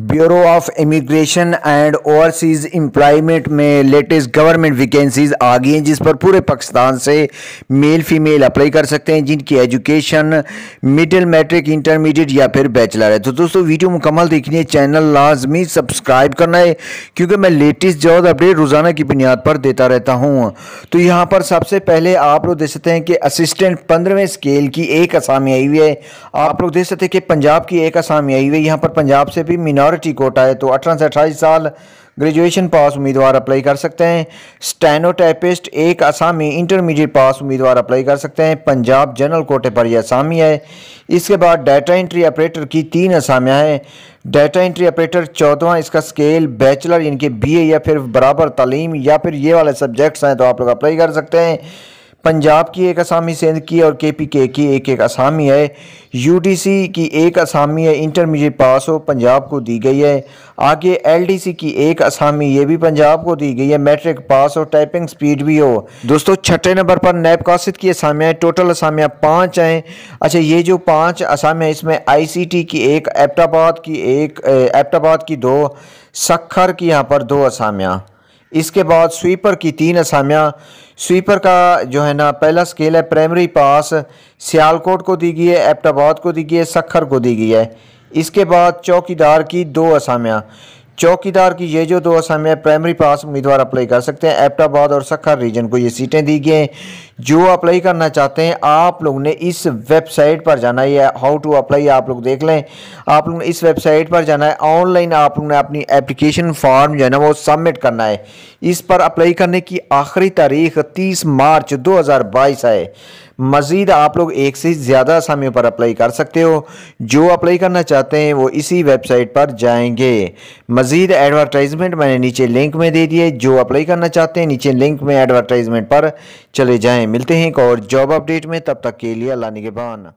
bureau of immigration and overseas employment में latest government vacancies आ गई हैं जिस पर पूरे पाकिस्तान से मेल फीमेल अप्लाई कर सकते हैं जिनकी एजुकेशन मिडिल मैट्रिक इंटरमीडिएट या फिर बैचलर है तो दोस्तों वीडियो मुकम्मल देखनी है चैनल लाजमी सब्सक्राइब करना है क्योंकि मैं लेटेस्ट जॉब अपडेट रोज़ाना की बुनियाद पर देता रहता हूँ तो यहाँ पर सबसे पहले आप लोग देख सकते हैं कि असिस्टेंट पंद्रहवें स्केल की एक असामी आई हुई है आप लोग देख सकते हैं कि पंजाब की एक असामी आई हुई है यहाँ पर पंजाब से भी मीना माइनॉरिटी कोटा है तो अठारह से अट्ठाईस साल ग्रेजुएशन पास उम्मीदवार अप्लाई कर सकते हैं स्टैनोटैपिस्ट एक असामी इंटरमीडिएट पास उम्मीदवार अप्लाई कर सकते हैं पंजाब जनरल कोटे पर यह असामी है इसके बाद डाटा एंट्री ऑपरेटर की तीन असामियाँ हैं डाटा एंट्री ऑपरेटर चौदवा इसका स्केल बैचलर यानी कि बी या फिर बराबर तालीम या फिर ये वाले सब्जेक्ट्स हैं तो आप लोग अप्लाई कर सकते हैं पंजाब की एक असामी सिंध की और के पी के की एक एक असामी है यू डी सी की एक असामी है इंटरमीडिएट पास हो पंजाब को दी गई है आगे एल डी सी की एक असामी ये भी पंजाब को दी गई है मैट्रिक पास हो टाइपिंग स्पीड भी हो दोस्तों छठे नंबर पर नैब कासिद की असामियाँ टोटल असामियाँ पाँच हैं अच्छा ये जो पाँच असामियाँ इसमें आई सी टी की एक एप्टाबाद की एक एप्टाबाद की दो सखर की यहाँ पर दो असामियाँ इसके बाद स्वीपर की तीन असामियाँ स्वीपर का जो है ना पहला स्केल है प्राइमरी पास सियालकोट को दी गई है एपटाबाद को दी गई है सखर को दी गई है इसके बाद चौकीदार की दो असामियाँ चौकीदार की ये जो दो असामिया है प्राइमरी पास उम्मीदवार अप्लाई कर सकते हैं एबटाबाद और सखर रीजन को ये सीटें दी गई हैं जो अप्लाई करना चाहते हैं आप लोग ने इस वेबसाइट पर जाना है हाउ टू अप्लाई आप लोग देख लें आप लोग ने इस वेबसाइट पर जाना है ऑनलाइन आप लोग ने अपनी एप्लीकेशन फॉर्म जो है ना वो सबमिट करना है इस पर अप्लाई करने की आखिरी तारीख तीस मार्च दो है मज़ीद आप लोग एक से ज़्यादा असामियों पर अप्लाई कर सकते हो जो अप्लाई करना चाहते हैं वो इसी वेबसाइट पर जाएंगे मज़ीद एडवर्टाइजमेंट मैंने नीचे लिंक में दे दिए जो अप्लाई करना चाहते हैं नीचे लिंक में एडवर्टाइजमेंट पर चले जाएँ मिलते हैं एक और जॉब अपडेट में तब तक के लिए अल्लाह निगेबान